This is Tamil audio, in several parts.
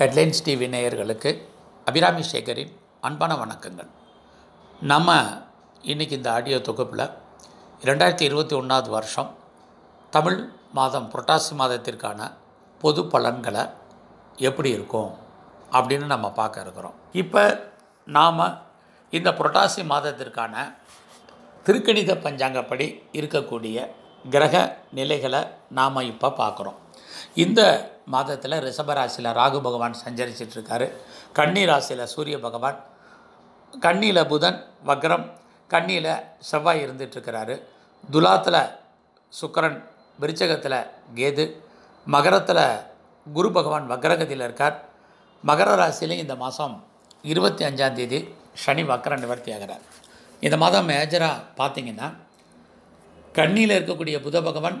ஹெட்லைன்ஸ் டிவி நேயர்களுக்கு அபிராமி சேகரின் அன்பான வணக்கங்கள் நம்ம இன்றைக்கி இந்த ஆடியோ தொகுப்பில் இரண்டாயிரத்தி இருபத்தி ஒன்றாவது வருஷம் தமிழ் மாதம் புரட்டாசி மாதத்திற்கான பொது பலன்களை எப்படி இருக்கும் அப்படின்னு நம்ம பார்க்க இருக்கிறோம் இப்போ நாம் இந்த புரட்டாசி மாதத்திற்கான திருக்கணித பஞ்சாங்கப்படி இருக்கக்கூடிய கிரக நிலைகளை நாம் இப்போ பார்க்குறோம் இந்த மாதத்தில் ரிஷபராசியில் ராகு பகவான் சஞ்சரிச்சிட்ருக்காரு கன்னி ராசியில் சூரிய பகவான் கண்ணியில் புதன் வக்ரம் கண்ணியில் செவ்வாய் இருந்துட்டுருக்கிறாரு துலாத்தில் சுக்கரன் விருச்சகத்தில் கேது மகரத்தில் குரு பகவான் வக்ரகதியில் இருக்கார் மகர ராசியிலையும் இந்த மாதம் இருபத்தி அஞ்சாந்தேதி சனி வக்கர நிவர்த்தி ஆகிறார் இந்த மாதம் மேஜராக பார்த்தீங்கன்னா கண்ணியில் இருக்கக்கூடிய புத பகவான்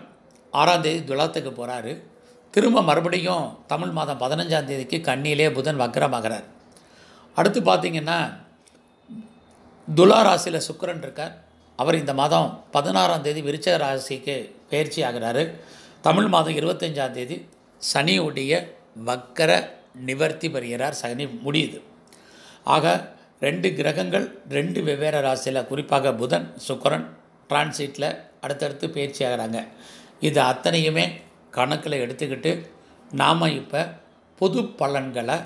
ஆறாந்தேதி துலாத்துக்கு போகிறாரு திரும்ப மறுபடியும் தமிழ் மாதம் பதினஞ்சாம் தேதிக்கு கண்ணியிலே புதன் வக்ரமாகிறார் அடுத்து பார்த்திங்கன்னா துலா ராசியில் சுக்கரன் இருக்கார் அவர் இந்த மாதம் பதினாறாம் தேதி விருச்சக ராசிக்கு பயிற்சி ஆகிறாரு தமிழ் மாதம் இருபத்தஞ்சாம் தேதி சனியுடைய வக்கர நிவர்த்தி பெறுகிறார் சனி முடியுது ஆக ரெண்டு கிரகங்கள் ரெண்டு வெவ்வேறு ராசியில் குறிப்பாக புதன் சுக்கரன் டிரான்சிட்டில் அடுத்தடுத்து பயிற்சி ஆகிறாங்க இது அத்தனையுமே கணக்கில் எடுத்துக்கிட்டு நாம் இப்போ பொது பலன்களை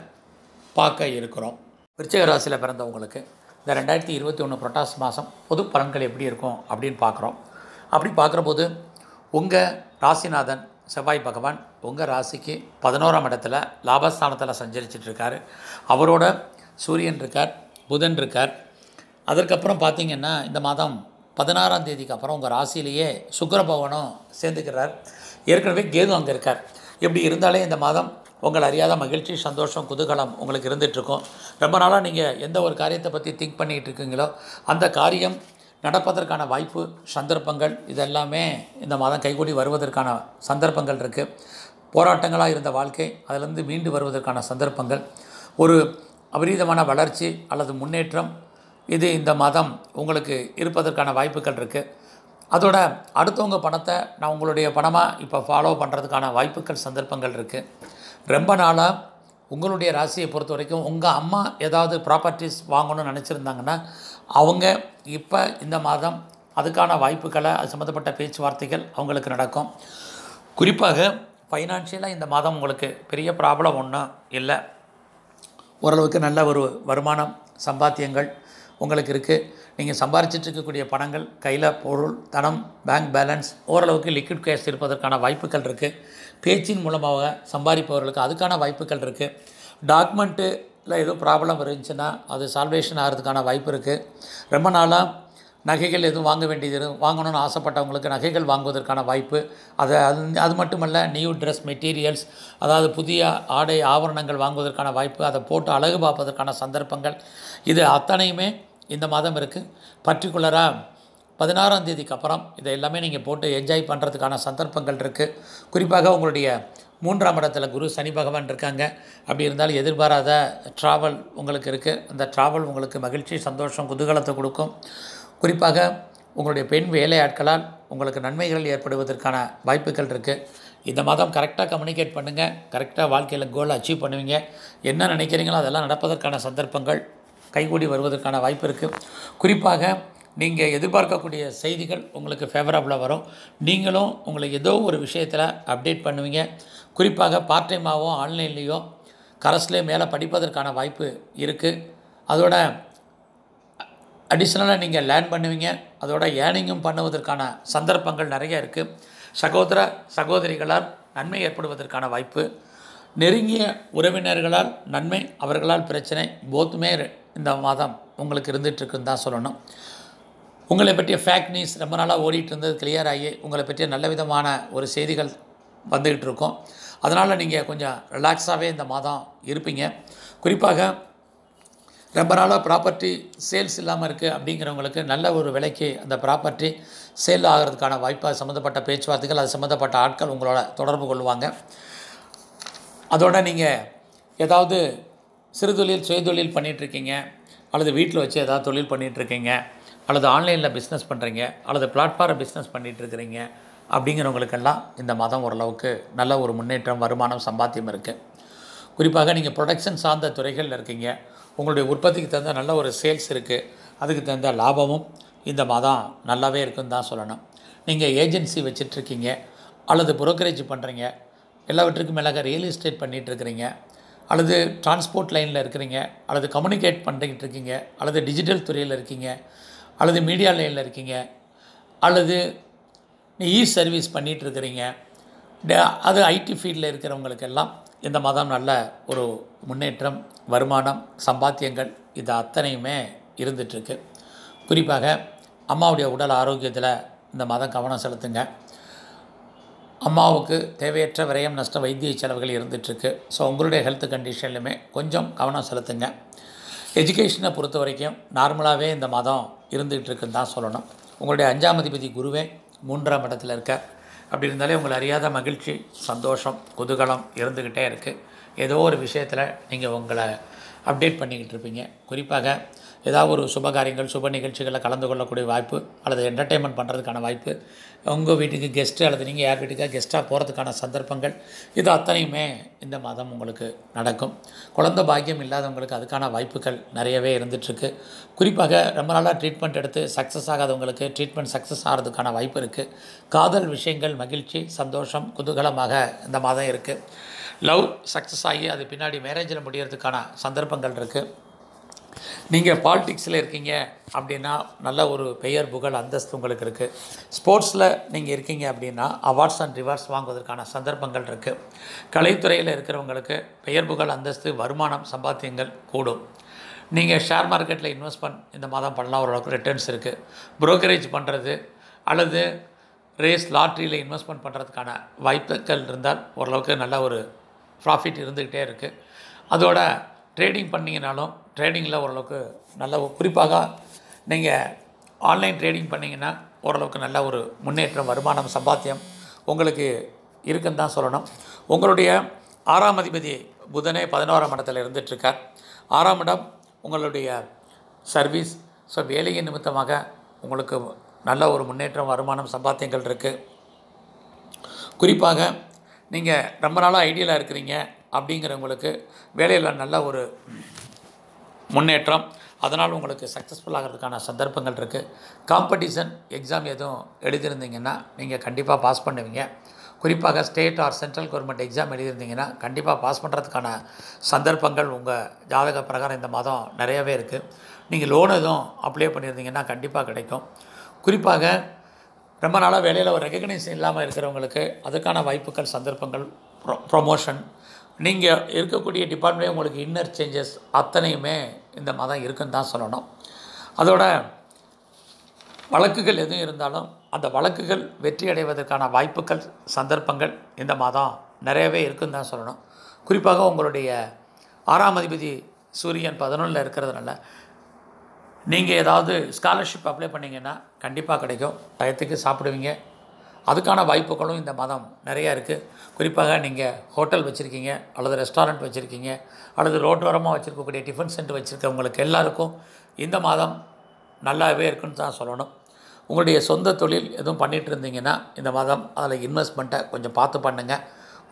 பார்க்க இருக்கிறோம் விருச்சிக ராசியில் பிறந்தவங்களுக்கு இந்த ரெண்டாயிரத்தி இருபத்தி ஒன்று புரட்டாசி மாதம் பொது பலன்கள் எப்படி இருக்கும் அப்படின்னு பார்க்குறோம் அப்படி பார்க்குறபோது உங்கள் ராசிநாதன் செவ்வாய் பகவான் உங்கள் ராசிக்கு பதினோராம் இடத்துல லாபஸ்தானத்தில் சஞ்சரிச்சிட்ருக்கார் அவரோட சூரியன் இருக்கார் புதன் இருக்கார் அதற்கப்புறம் பார்த்திங்கன்னா இந்த மாதம் பதினாறாம் தேதிக்கு அப்புறம் உங்கள் ராசியிலேயே சுக்கர பகவானும் சேர்ந்துக்கிறார் ஏற்கனவே கேது அங்கே இருக்கார் எப்படி இருந்தாலே இந்த மாதம் உங்கள் அறியாத மகிழ்ச்சி சந்தோஷம் குதூகலம் உங்களுக்கு இருந்துகிட்ருக்கும் ரொம்ப நாளாக நீங்கள் எந்த ஒரு காரியத்தை பற்றி திங்க் பண்ணிகிட்டு இருக்கீங்களோ அந்த காரியம் நடப்பதற்கான வாய்ப்பு சந்தர்ப்பங்கள் இதெல்லாமே இந்த மாதம் கைகூடி வருவதற்கான சந்தர்ப்பங்கள் இருக்குது போராட்டங்களாக இருந்த வாழ்க்கை அதிலிருந்து மீண்டு வருவதற்கான சந்தர்ப்பங்கள் ஒரு அபரீதமான வளர்ச்சி அல்லது முன்னேற்றம் இது இந்த மாதம் உங்களுக்கு இருப்பதற்கான வாய்ப்புகள் இருக்குது அதோட அடுத்தவங்க பணத்தை நான் உங்களுடைய பணமாக இப்போ ஃபாலோ பண்ணுறதுக்கான வாய்ப்புகள் சந்தர்ப்பங்கள் இருக்குது ரொம்ப நாளாக உங்களுடைய ராசியை பொறுத்த வரைக்கும் உங்கள் அம்மா ஏதாவது ப்ராப்பர்ட்டிஸ் வாங்கணும்னு நினச்சிருந்தாங்கன்னா அவங்க இப்போ இந்த மாதம் அதுக்கான வாய்ப்புகளை அது சம்மந்தப்பட்ட பேச்சுவார்த்தைகள் அவங்களுக்கு நடக்கும் குறிப்பாக ஃபைனான்ஷியலாக இந்த மாதம் உங்களுக்கு பெரிய ப்ராப்ளம் ஒன்றும் இல்லை ஓரளவுக்கு நல்ல ஒரு வருமானம் சம்பாத்தியங்கள் உங்களுக்கு இருக்குது நீங்கள் சம்பாரிச்சிட்டு இருக்கக்கூடிய பணங்கள் கையில் பொருள் தனம் பேங்க் பேலன்ஸ் ஓரளவுக்கு லிக்விட் கேஷ் இருப்பதற்கான வாய்ப்புகள் இருக்குது பேச்சின் மூலமாக சம்பாதிப்பவர்களுக்கு அதுக்கான வாய்ப்புகள் இருக்குது டாக்குமெண்ட்டு இல்லை ஏதோ ப்ராப்ளம் இருந்துச்சுன்னா அது சால்வேஷன் ஆகிறதுக்கான வாய்ப்பு இருக்குது ரொம்ப நாளாக நகைகள் எதுவும் வாங்க வேண்டியது வாங்கணும்னு ஆசைப்பட்டவங்களுக்கு நகைகள் வாங்குவதற்கான வாய்ப்பு அதை அது அது மட்டுமல்ல நியூ ட்ரெஸ் மெட்டீரியல்ஸ் அதாவது புதிய ஆடை ஆவரணங்கள் வாங்குவதற்கான வாய்ப்பு அதை போட்டு அழகு பார்ப்பதற்கான சந்தர்ப்பங்கள் இது அத்தனையுமே இந்த மாதம் இருக்குது பர்டிகுலராக பதினாறாம் தேதிக்கு அப்புறம் இதை எல்லாமே நீங்கள் போட்டு என்ஜாய் பண்ணுறதுக்கான சந்தர்ப்பங்கள் இருக்குது குறிப்பாக உங்களுடைய மூன்றாம் இடத்துல குரு சனி பகவான் இருக்காங்க அப்படி இருந்தாலும் எதிர்பாராத ட்ராவல் உங்களுக்கு இருக்குது அந்த ட்ராவல் உங்களுக்கு மகிழ்ச்சி சந்தோஷம் குதூகலத்தை கொடுக்கும் குறிப்பாக உங்களுடைய பெண் வேலையாட்களால் உங்களுக்கு நன்மைகள் ஏற்படுவதற்கான வாய்ப்புகள் இருக்குது இந்த மாதம் கரெக்டாக கம்யூனிகேட் பண்ணுங்கள் கரெக்டாக வாழ்க்கையில் கோல் அச்சீவ் பண்ணுவீங்க என்ன நினைக்கிறீங்களோ அதெல்லாம் நடப்பதற்கான சந்தர்ப்பங்கள் கைகூடி வருவதற்கான வாய்ப்பு இருக்குது குறிப்பாக நீங்கள் எதிர்பார்க்கக்கூடிய செய்திகள் உங்களுக்கு ஃபேவரபுளாக வரும் நீங்களும் உங்களை ஏதோ ஒரு விஷயத்தில் அப்டேட் பண்ணுவீங்க குறிப்பாக பார்ட் டைமாகவோ ஆன்லைன்லேயோ கரஸ்லேயோ மேலே படிப்பதற்கான வாய்ப்பு இருக்குது அதோட அடிஷ்னலாக நீங்கள் லேர்ன் பண்ணுவீங்க அதோட ஏர்னிங்கும் பண்ணுவதற்கான சந்தர்ப்பங்கள் நிறைய இருக்குது சகோதர சகோதரிகளால் நன்மை ஏற்படுவதற்கான வாய்ப்பு நெருங்கிய உறவினர்களால் நன்மை அவர்களால் பிரச்சனை போத்துமே இந்த மாதம் உங்களுக்கு இருந்துகிட்ருக்குன்னு தான் சொல்லணும் உங்களை பற்றிய ஃபேக் நியூஸ் ரொம்ப நாளாக ஓடிட்டு இருந்தது கிளியர் ஆகி உங்களை பற்றிய நல்ல விதமான ஒரு செய்திகள் வந்துக்கிட்டு இருக்கோம் அதனால் நீங்கள் கொஞ்சம் ரிலாக்ஸாகவே இந்த மாதம் இருப்பீங்க குறிப்பாக ரொம்ப நாளாக ப்ராப்பர்ட்டி சேல்ஸ் இல்லாமல் இருக்குது அப்படிங்கிறவங்களுக்கு நல்ல ஒரு விலைக்கு அந்த ப்ராப்பர்ட்டி சேல் ஆகிறதுக்கான வாய்ப்பாக சம்மந்தப்பட்ட பேச்சுவார்த்தைகள் அது சம்மந்தப்பட்ட ஆட்கள் உங்களோட தொடர்பு கொள்வாங்க அதோடு நீங்கள் ஏதாவது சிறுதொழில் சுயதொழில் பண்ணிகிட்ருக்கீங்க அல்லது வீட்டில் வச்சு ஏதாவது தொழில் பண்ணிகிட்ருக்கீங்க அல்லது ஆன்லைனில் பிஸ்னஸ் பண்ணுறீங்க அல்லது பிளாட்ஃபார்ம் பிஸ்னஸ் பண்ணிகிட்ருக்கிறீங்க அப்படிங்கிறவங்களுக்கெல்லாம் இந்த மதம் ஓரளவுக்கு நல்ல ஒரு முன்னேற்றம் வருமானம் சம்பாத்தியம் இருக்குது குறிப்பாக நீங்கள் ப்ரொடக்ஷன் சார்ந்த துறைகளில் இருக்கீங்க உங்களுடைய உற்பத்திக்கு தகுந்த நல்ல ஒரு சேல்ஸ் இருக்குது அதுக்கு தகுந்த லாபமும் இந்த மாதம் நல்லாவே இருக்குன்னு தான் சொல்லணும் நீங்கள் ஏஜென்சி வச்சிட்ருக்கீங்க அல்லது புரோக்கரேஜ் பண்ணுறீங்க எல்லாவற்றுக்கும் மேலாக ரியல் எஸ்டேட் பண்ணிகிட்ருக்கிறீங்க அல்லது டிரான்ஸ்போர்ட் லைனில் இருக்கிறீங்க அல்லது கம்யூனிகேட் பண்ணிக்கிட்டு இருக்கீங்க அல்லது டிஜிட்டல் துறையில் இருக்கீங்க அல்லது மீடியா லைனில் இருக்கீங்க அல்லது இ சர்வீஸ் பண்ணிகிட்ருக்கிறீங்க அது ஐடி ஃபீல்டில் இருக்கிறவங்களுக்கெல்லாம் இந்த மாதம் நல்ல ஒரு முன்னேற்றம் வருமானம் சம்பாத்தியங்கள் இது அத்தனையுமே இருந்துகிட்ருக்கு குறிப்பாக அம்மாவுடைய உடல் ஆரோக்கியத்தில் இந்த மாதம் கவனம் செலுத்துங்க அம்மாவுக்கு தேவையற்ற விரயம் நஷ்ட வைத்திய செலவுகள் இருந்துகிட்ருக்கு ஸோ உங்களுடைய ஹெல்த் கண்டிஷன்லையுமே கொஞ்சம் கவனம் செலுத்துங்க எஜுகேஷனை பொறுத்த வரைக்கும் நார்மலாகவே இந்த மாதம் இருந்துகிட்டு இருக்குன்னு தான் சொல்லணும் உங்களுடைய அஞ்சாம் அதிபதி குருவே மூன்றாம் இடத்துல இருக்க அப்படி இருந்தாலே உங்களை அறியாத மகிழ்ச்சி சந்தோஷம் குதூகலம் இருந்துக்கிட்டே இருக்குது ஏதோ ஒரு விஷயத்தில் நீங்கள் உங்களை அப்டேட் பண்ணிக்கிட்டு இருப்பீங்க குறிப்பாக ஏதாவது ஒரு சுபகாரியங்கள் சுப நிகழ்ச்சிகளில் கலந்து கொள்ளக்கூடிய வாய்ப்பு அல்லது என்டர்டெயின்மெண்ட் பண்ணுறதுக்கான வாய்ப்பு உங்கள் வீட்டுக்கு கெஸ்ட்டு அல்லது நீங்கள் யார் வீட்டுக்காக கெஸ்ட்டாக போகிறதுக்கான சந்தர்ப்பங்கள் இது அத்தனையுமே இந்த மாதம் உங்களுக்கு நடக்கும் குழந்த பாக்கியம் இல்லாதவங்களுக்கு அதுக்கான வாய்ப்புகள் நிறையவே இருந்துகிட்ருக்கு குறிப்பாக ரொம்ப நாளாக ட்ரீட்மெண்ட் எடுத்து சக்ஸஸ் ஆகாதவங்களுக்கு ட்ரீட்மெண்ட் சக்ஸஸ் ஆகிறதுக்கான வாய்ப்பு இருக்குது காதல் விஷயங்கள் மகிழ்ச்சி சந்தோஷம் குதூகலமாக இந்த மாதம் இருக்குது லவ் சக்ஸஸ் ஆகி அது பின்னாடி மேரேஜில் முடிகிறதுக்கான சந்தர்ப்பங்கள் இருக்குது நீங்கள் பாலிடிக்ஸில் இருக்கீங்க அப்படின்னா நல்ல ஒரு பெயர் புகழ் அந்தஸ்து உங்களுக்கு இருக்குது ஸ்போர்ட்ஸில் நீங்கள் இருக்கீங்க அப்படின்னா அவார்ட்ஸ் அண்ட் ரிவார்ட்ஸ் வாங்குவதற்கான சந்தர்ப்பங்கள் இருக்குது கலைத்துறையில் இருக்கிறவங்களுக்கு பெயர் புகழ் அந்தஸ்து வருமானம் சம்பாத்தியங்கள் கூடும் நீங்கள் ஷேர் மார்க்கெட்டில் இன்வெஸ்ட்மெண்ட் இந்த மாதம் பண்ணலாம் ஓரளவுக்கு ரிட்டர்ன்ஸ் இருக்குது ப்ரோக்கரேஜ் பண்ணுறது அல்லது ரேஸ் லாட்ரியில் இன்வெஸ்ட்மெண்ட் பண்ணுறதுக்கான வாய்ப்புகள் இருந்தால் ஓரளவுக்கு நல்ல ஒரு ப்ராஃபிட் இருந்துக்கிட்டே இருக்குது அதோட ட்ரேடிங் பண்ணிங்கனாலும் ட்ரேடிங்கில் ஓரளவுக்கு நல்ல குறிப்பாக நீங்கள் ஆன்லைன் ட்ரேடிங் பண்ணிங்கன்னா ஓரளவுக்கு நல்ல ஒரு முன்னேற்றம் வருமானம் சம்பாத்தியம் உங்களுக்கு இருக்குன்னு தான் சொல்லணும் உங்களுடைய ஆறாம் அதிபதி புதனே பதினோராம் இடத்துல இருந்துகிட்ருக்கார் ஆறாம் இடம் உங்களுடைய சர்வீஸ் ஸோ வேலையின் நிமித்தமாக உங்களுக்கு நல்ல ஒரு முன்னேற்றம் வருமானம் சம்பாத்தியங்கள் இருக்குது குறிப்பாக நீங்கள் ரொம்ப நாளாக ஐடியலாக இருக்கிறீங்க அப்படிங்கிறவங்களுக்கு வேலையில் நல்ல ஒரு முன்னேற்றம் அதனால் உங்களுக்கு சக்ஸஸ்ஃபுல் ஆகிறதுக்கான சந்தர்ப்பங்கள் இருக்குது காம்படிஷன் எக்ஸாம் எதுவும் எழுதியிருந்தீங்கன்னா நீங்கள் கண்டிப்பாக பாஸ் பண்ணுவீங்க குறிப்பாக state or central government exam எழுதியிருந்தீங்கன்னா கண்டிப்பாக பாஸ் பண்ணுறதுக்கான சந்தர்ப்பங்கள் உங்கள் ஜாதக பிரகாரம் இந்த மாதம் நிறையவே இருக்குது நீங்கள் லோன் எதுவும் அப்ளை பண்ணியிருந்தீங்கன்னா கண்டிப்பாக கிடைக்கும் குறிப்பாக ரொம்ப நாளாக வேலையில் ஒரு ரெக்கக்னைசேஷன் இல்லாமல் இருக்கிறவங்களுக்கு அதுக்கான வாய்ப்புகள் சந்தர்ப்பங்கள் ப்ரொ ப்ரொமோஷன் நீங்கள் இருக்கக்கூடிய டிபார்ட்மெண்ட்லேயே உங்களுக்கு இன்னர் சேஞ்சஸ் அத்தனையுமே இந்த மாதம் இருக்குன்னு தான் சொல்லணும் அதோட வழக்குகள் எதுவும் இருந்தாலும் அந்த வழக்குகள் வெற்றி அடைவதற்கான வாய்ப்புகள் சந்தர்ப்பங்கள் இந்த மாதம் நிறையவே இருக்குன்னு தான் சொல்லணும் குறிப்பாக உங்களுடைய ஆறாம் அதிபதி சூரியன் பதினொன்றில் இருக்கிறதுனால நீங்கள் ஏதாவது ஸ்காலர்ஷிப் அப்ளை பண்ணிங்கன்னா கண்டிப்பாக கிடைக்கும் டயத்துக்கு சாப்பிடுவீங்க அதுக்கான வாய்ப்புகளும் இந்த மதம் நிறையா இருக்குது குறிப்பாக நீங்கள் ஹோட்டல் வச்சுருக்கீங்க அல்லது ரெஸ்டாரண்ட் வச்சுருக்கீங்க அல்லது ரோட்டோரமாக வச்சுருக்கக்கூடிய டிஃபன் சென்டர் வச்சுருக்கவங்களுக்கு எல்லாருக்கும் இந்த மாதம் நல்லாவே இருக்குன்னு தான் சொல்லணும் உங்களுடைய சொந்த தொழில் எதுவும் பண்ணிகிட்டு இருந்தீங்கன்னா இந்த மாதம் அதில் இன்வெஸ்ட்மெண்ட்டை கொஞ்சம் பார்த்து பண்ணுங்கள்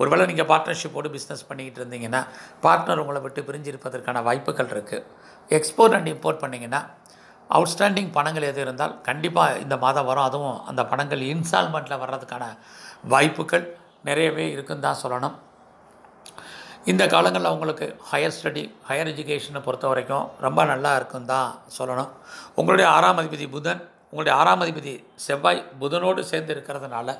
ஒருவேளை நீங்கள் பார்ட்னர்ஷிப்போடு பிஸ்னஸ் பண்ணிக்கிட்டு இருந்தீங்கன்னா பார்ட்னர் உங்களை விட்டு பிரிஞ்சிருப்பதற்கான வாய்ப்புகள் இருக்குது எக்ஸ்போர்ட் அண்ட் இம்போர்ட் பண்ணிங்கன்னா அவுட்ஸ்டாண்டிங் பணங்கள் எது இருந்தால் கண்டிப்பாக இந்த மாதம் வரும் அதுவும் அந்த பணங்கள் இன்ஸ்டால்மெண்ட்டில் வர்றதுக்கான வாய்ப்புகள் நிறையவே இருக்குன்னு தான் சொல்லணும் இந்த காலங்களில் உங்களுக்கு ஹையர் ஸ்டடி ஹையர் எஜுகேஷனை பொறுத்த வரைக்கும் ரொம்ப நல்லா இருக்குன்னு தான் சொல்லணும் உங்களுடைய ஆறாம் அதிபதி புதன் உங்களுடைய ஆறாம் அதிபதி செவ்வாய் புதனோடு சேர்ந்து இருக்கிறதுனால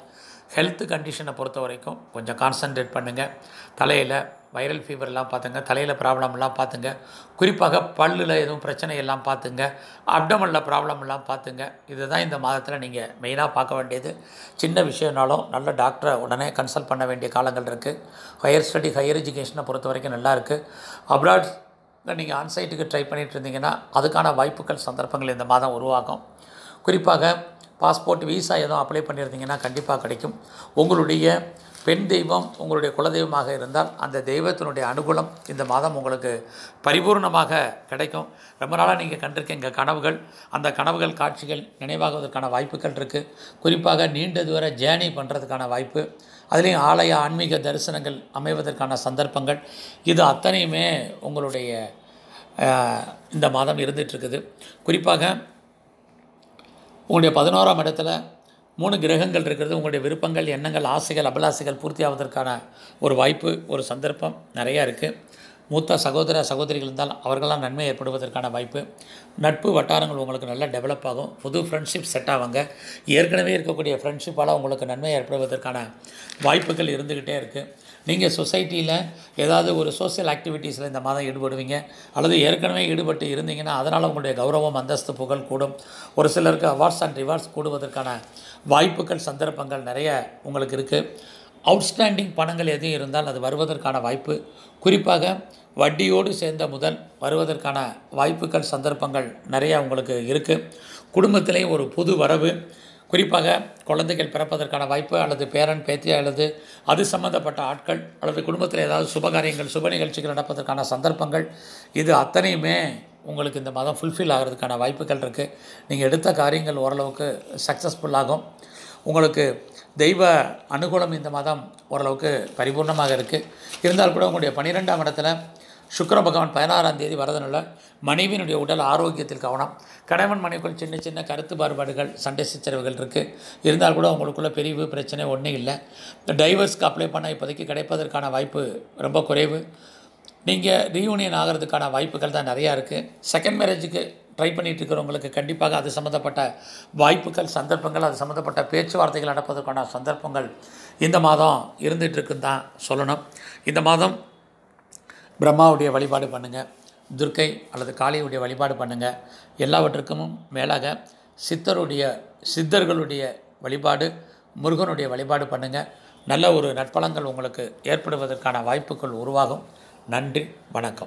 ஹெல்த் கண்டிஷனை பொறுத்த வரைக்கும் கொஞ்சம் கான்சன்ட்ரேட் பண்ணுங்கள் தலையில் வைரல் ஃபீவர்லாம் பார்த்துங்க தலையில் ப்ராப்ளம்லாம் பார்த்துங்க குறிப்பாக பல்லில் எதுவும் பிரச்சனை எல்லாம் பார்த்துங்க அப்டமனில் ப்ராப்ளம்லாம் பார்த்துங்க இதுதான் இந்த மாதத்தில் நீங்கள் மெயினாக பார்க்க வேண்டியது சின்ன விஷயம்னாலும் நல்ல டாக்டரை உடனே கன்சல்ட் பண்ண வேண்டிய காலங்கள் இருக்குது ஹையர் ஸ்டடி ஹையர் எஜுகேஷனை பொறுத்த வரைக்கும் நல்லாயிருக்கு இருக்குது அப்ராட் நீங்கள் ஆன்சைட்டுக்கு ட்ரை பண்ணிகிட்டு இருந்தீங்கன்னா அதுக்கான வாய்ப்புகள் சந்தர்ப்பங்கள் இந்த மாதம் உருவாகும் குறிப்பாக பாஸ்போர்ட் விசா எதுவும் அப்ளை பண்ணியிருந்தீங்கன்னா கண்டிப்பாக கிடைக்கும் உங்களுடைய பெண் தெய்வம் உங்களுடைய குலதெய்வமாக இருந்தால் அந்த தெய்வத்தினுடைய அனுகூலம் இந்த மாதம் உங்களுக்கு பரிபூர்ணமாக கிடைக்கும் ரொம்ப நாளாக நீங்கள் கண்டிருக்க எங்கள் கனவுகள் அந்த கனவுகள் காட்சிகள் நினைவாகுவதற்கான வாய்ப்புகள் இருக்குது குறிப்பாக நீண்ட தூர ஜேர்னி பண்ணுறதுக்கான வாய்ப்பு அதுலேயும் ஆலய ஆன்மீக தரிசனங்கள் அமைவதற்கான சந்தர்ப்பங்கள் இது அத்தனையுமே உங்களுடைய இந்த மாதம் இருந்துகிட்ருக்குது குறிப்பாக உங்களுடைய பதினோராம் இடத்துல மூணு கிரகங்கள் இருக்கிறது உங்களுடைய விருப்பங்கள் எண்ணங்கள் ஆசைகள் அபிலாசைகள் பூர்த்தி ஆவதற்கான ஒரு வாய்ப்பு ஒரு சந்தர்ப்பம் நிறையா இருக்குது மூத்த சகோதர சகோதரிகள் இருந்தால் அவர்களாம் நன்மை ஏற்படுவதற்கான வாய்ப்பு நட்பு வட்டாரங்கள் உங்களுக்கு நல்லா டெவலப் ஆகும் புது ஃப்ரெண்ட்ஷிப் செட் ஆவாங்க ஏற்கனவே இருக்கக்கூடிய ஃப்ரெண்ட்ஷிப்பால் உங்களுக்கு நன்மை ஏற்படுவதற்கான வாய்ப்புகள் இருந்துக்கிட்டே இருக்குது நீங்கள் சொசைட்டியில் ஏதாவது ஒரு சோசியல் ஆக்டிவிட்டீஸில் இந்த மாதம் ஈடுபடுவீங்க அல்லது ஏற்கனவே ஈடுபட்டு இருந்தீங்கன்னா அதனால் உங்களுடைய கௌரவம் அந்தஸ்து புகழ் கூடும் ஒரு சிலருக்கு அவார்ட்ஸ் அண்ட் ரிவார்ட்ஸ் கூடுவதற்கான வாய்ப்புகள் சந்தர்ப்பங்கள் நிறைய உங்களுக்கு இருக்குது அவுட்ஸ்டாண்டிங் பணங்கள் எதுவும் இருந்தால் அது வருவதற்கான வாய்ப்பு குறிப்பாக வட்டியோடு சேர்ந்த முதல் வருவதற்கான வாய்ப்புகள் சந்தர்ப்பங்கள் நிறையா உங்களுக்கு இருக்குது குடும்பத்திலே ஒரு புது வரவு குறிப்பாக குழந்தைகள் பிறப்பதற்கான வாய்ப்பு அல்லது பேரன் பேத்தி அல்லது அது சம்பந்தப்பட்ட ஆட்கள் அல்லது குடும்பத்தில் ஏதாவது சுபகாரியங்கள் சுப நிகழ்ச்சிகள் நடப்பதற்கான சந்தர்ப்பங்கள் இது அத்தனையுமே உங்களுக்கு இந்த மதம் ஃபுல்ஃபில் ஆகிறதுக்கான வாய்ப்புகள் இருக்குது நீங்கள் எடுத்த காரியங்கள் ஓரளவுக்கு சக்ஸஸ்ஃபுல்லாகும் உங்களுக்கு தெய்வ அனுகூலம் இந்த மதம் ஓரளவுக்கு பரிபூர்ணமாக இருக்குது இருந்தால் கூட உங்களுடைய பன்னிரெண்டாம் இடத்துல சுக்கர பகவான் பதினாறாம் தேதி வரதுனால மனைவியினுடைய உடல் ஆரோக்கியத்தில் கவனம் கணவன் மனைவிக்குள் சின்ன சின்ன கருத்து பாகுபாடுகள் சண்டை சிச்சரவுகள் இருக்குது இருந்தால் கூட அவங்களுக்குள்ள பிரிவு பிரச்சனை ஒன்றும் இல்லை டைவர்ஸ்க்கு அப்ளை பண்ண இப்போதைக்கு கிடைப்பதற்கான வாய்ப்பு ரொம்ப குறைவு நீங்கள் ரீயூனியன் ஆகிறதுக்கான வாய்ப்புகள் தான் நிறையா இருக்குது செகண்ட் மேரேஜுக்கு ட்ரை பண்ணிகிட்டு இருக்கிறவங்களுக்கு கண்டிப்பாக அது சம்மந்தப்பட்ட வாய்ப்புகள் சந்தர்ப்பங்கள் அது சம்மந்தப்பட்ட பேச்சுவார்த்தைகள் நடப்பதற்கான சந்தர்ப்பங்கள் இந்த மாதம் இருந்துகிட்ருக்குன்னு தான் சொல்லணும் இந்த மாதம் பிரம்மாவுடைய வழிபாடு பண்ணுங்கள் துர்க்கை அல்லது காளியுடைய வழிபாடு பண்ணுங்கள் எல்லாவற்றுக்கும் மேலாக சித்தருடைய சித்தர்களுடைய வழிபாடு முருகனுடைய வழிபாடு பண்ணுங்கள் நல்ல ஒரு நட்பலங்கள் உங்களுக்கு ஏற்படுவதற்கான வாய்ப்புகள் உருவாகும் நன்றி வணக்கம்